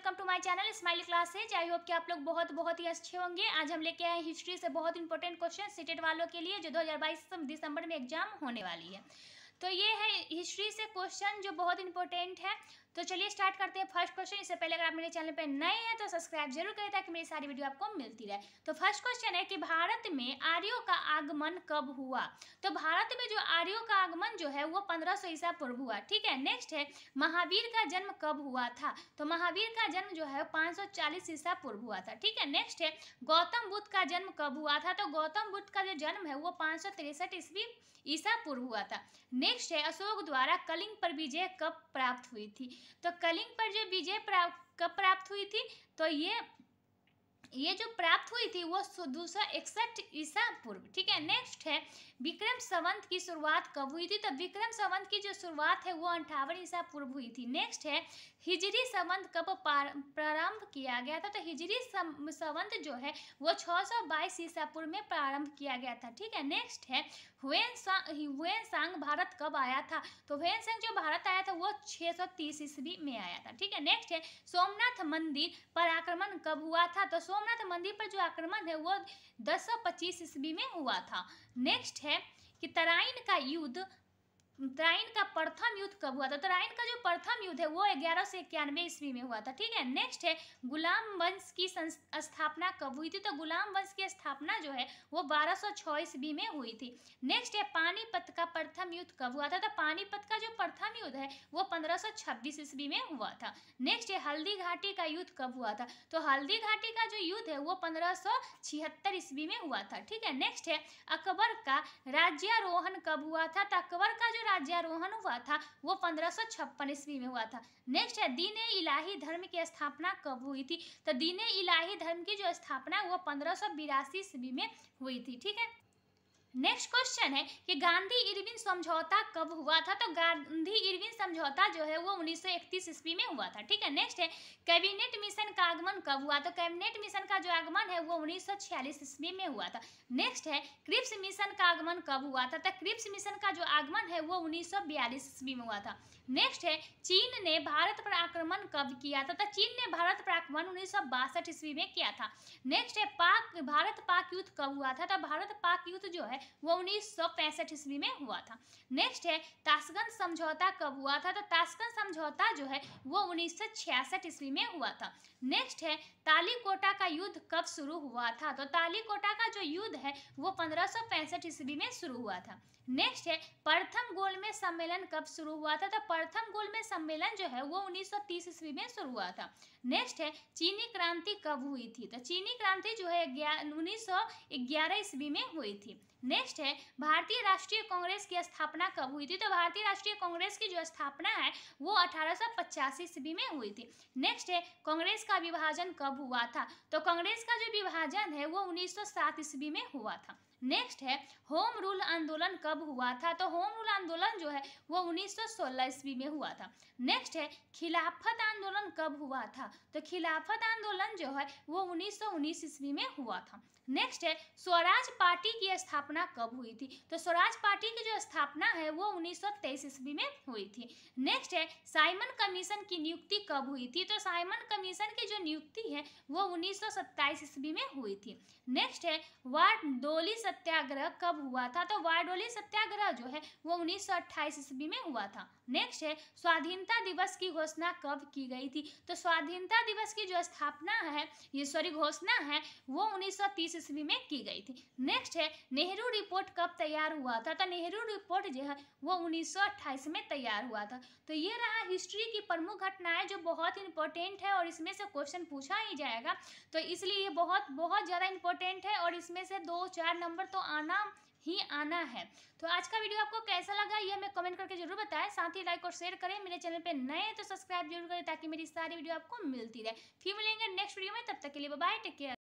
welcome to my channel smile classes I hope कि आप लोग बहुत बहुत ही अच्छे होंगे आज हम लेके आए हिस्ट्री से बहुत इंपॉर्टेंट क्वेश्चन सीटेट वालों के लिए जो 2022 दिसंबर में एग्जाम होने वाली है तो ये है हिस्ट्री से क्वेश्चन जो बहुत इंपॉर्टेंट है तो चलिए स्टार्ट करते हैं फर्स्ट क्वेश्चन इससे पहले अगर आप मेरे चैनल पर नए हैं तो सब्सक्राइब जरूर करें ताकि मेरी सारी वीडियो आपको मिलती रहे तो फर्स्ट क्वेश्चन है कि भारत में आर्यो का आगमन कब हुआ तो भारत में जो आर्यो का आगमन जो है वो पंद्रह सौ ईसा पूर्व हुआ ठीक है नेक्स्ट है महावीर का जन्म कब हुआ था तो महावीर का जन्म जो है पाँच सौ चालीस ईसा पूर्व हुआ था ठीक है नेक्स्ट है गौतम बुद्ध का जन्म कब हुआ था तो गौतम बुद्ध का जो जन्म है वो पाँच सौ तिरसठ ईस्वी ईसा पूर्व हुआ था नेक्स्ट है अशोक द्वारा कलिंग पर विजय कब प्राप्त हुई थी तो कलिंग पर जो विजय प्राप्त कब प्राप्त हुई थी तो ये ये जो प्राप्त हुई थी वो दूसरा इकसठ ईसा पूर्व ठीक है नेक्स्ट है विक्रम संवंत की शुरुआत कब हुई थी तो विक्रम संवंत की जो शुरुआत है वो अंठावन ईसा पूर्व हुई थी नेक्स्ट है हिजरी संवंत कब प्रारंभ किया गया था तो हिजरी संवंत जो है वो 622 ईसा पूर्व में प्रारंभ किया गया था ठीक है नेक्स्ट है हुएन सांग हुएन सांग भारत कब आया था तो हुएन सांग जो भारत आया था वो तीस ईस्वी में आया था ठीक है नेक्स्ट है सोमनाथ मंदिर पर आक्रमण कब हुआ था तो सोमनाथ मंदिर पर जो आक्रमण है वह पच्चीस ईस्वी में हुआ था नेक्स्ट है कि तराइन का युद्ध तराइन का प्रथम युद्ध कब हुआ था तराइन तो का जो प्रथम युद्ध है वो ग्यारह सौ इक्यानवे ईस्वी में हुआ था ठीक है नेक्स्ट है गुलाम वंश की स्थापना कब हुई थी तो गुलाम वंश की स्थापना जो है वो बारह सौ छः ईस्वी में हुई थी नेक्स्ट है पानीपत का प्रथम युद्ध कब हुआ था तो पानीपत का जो प्रथम युद्ध है वो पंद्रह सौ छब्बीस ईस्वी में हुआ था नेक्स्ट है हल्दी घाटी का युद्ध कब हुआ था तो हल्दी घाटी का जो युद्ध है वो पंद्रह सौ छिहत्तर ईस्वी में हुआ था ठीक है नेक्स्ट है अकबर का राज्यारोहण कब हुआ था तो अकबर का जो राज्यारोहण हुआ था वो पंद्रह सौ छप्पन ईस्वी में हुआ था नेक्स्ट है दीन इलाही धर्म की स्थापना कब हुई थी तो दीन इलाही धर्म की जो स्थापना वो पंद्रह सौ ईस्वी में हुई थी ठीक है नेक्स्ट क्वेश्चन है कि गांधी इरविन समझौता कब हुआ था तो गांधी इरविन समझौता जो है वो 1931 ईस्वी में हुआ था ठीक है नेक्स्ट है कैबिनेट मिशन का आगमन कब हुआ तो कैबिनेट मिशन का जो आगमन है वो 1946 ईस्वी में हुआ था नेक्स्ट है क्रिप्स मिशन का आगमन कब हुआ था तो क्रिप्स मिशन का जो आगमन है वो उन्नीस ईस्वी में हुआ था नेक्स्ट है चीन ने भारत पर आक्रमण कब किया था तो चीन ने भारत पर आक्रमण उन्नीस ईस्वी में किया था नेक्स्ट है पाक भारत पाक युद्ध कब हुआ था तो भारत पाक युद्ध जो है वो उन्नीस ईस्वी में हुआ था नेक्स्ट है ताशगंज समझौता कब हुआ था तो ताशगंज समझौता जो है वो उन्नीस ईस्वी में हुआ था नेक्स्ट है तालीकोटा का युद्ध कब शुरू हुआ था तो तालीकोटा का जो युद्ध है वो पंद्रह ईस्वी में शुरू हुआ था नेक्स्ट है प्रथम गोल में सम्मेलन कब शुरू हुआ था तो प्रथम गोल में सम्मेलन जो है वो 1930 ईस्वी में शुरू हुआ था नेक्स्ट है चीनी क्रांति कब हुई थी तो चीनी क्रांति जो है उन्नीस सौ ईस्वी में हुई थी नेक्स्ट है भारतीय राष्ट्रीय कांग्रेस की स्थापना कब हुई थी तो भारतीय राष्ट्रीय कांग्रेस की जो स्थापना है वो अठारह ईस्वी में हुई थी नेक्स्ट है कांग्रेस का विभाजन कब हुआ था तो कांग्रेस का जो विभाजन है वो 1907 ईस्वी में हुआ था नेक्स्ट है होम रूल आंदोलन कब हुआ था तो होम रूल आंदोलन जो है वो 1916 ईस्वी में हुआ था नेक्स्ट है खिलाफत आंदोलन कब हुआ था तो खिलाफत आंदोलन जो है वो 1919 ईस्वी में हुआ था नेक्स्ट है स्वराज पार्टी की स्थापना कब हुई थी तो स्वराज पार्टी की जो स्थापना है वो 1923 ईस्वी में हुई थी नेक्स्ट है साइमन कमीशन की नियुक्ति कब हुई थी तो साइमन कमीशन की जो नियुक्ति है वो 1927 ईस्वी में हुई थी नेक्स्ट है वार्ड वार्डोलिस सत्याग्रह कब हुआ था तो वार्डोली सत्याग्रह जो है वो 1928 ईस्वी में हुआ था नेक्स्ट है स्वाधीनता दिवस की घोषणा कब की गई थी तो स्वाधीनता दिवस की जो स्थापना है ये सॉरी घोषणा है वो 1930 ईस्वी में की गई थी नेक्स्ट है नेहरू रिपोर्ट कब तैयार हुआ था तो नेहरू रिपोर्ट जो है वो उन्नीस में तैयार हुआ था तो ये रहा हिस्ट्री की प्रमुख घटनाएं जो बहुत इंपॉर्टेंट है और इसमें से क्वेश्चन पूछा ही जाएगा तो इसलिए ये बहुत बहुत ज़्यादा इंपॉर्टेंट है और इसमें से दो चार नंबर पर तो आना ही आना है तो आज का वीडियो आपको कैसा लगा ये हमें कमेंट करके जरूर बताएं साथ ही लाइक और शेयर करें मेरे चैनल पे नए हैं तो सब्सक्राइब जरूर करें ताकि मेरी सारी वीडियो आपको मिलती रहे फिर मिलेंगे नेक्स्ट वीडियो में तब तक के लिए बाय टेक केयर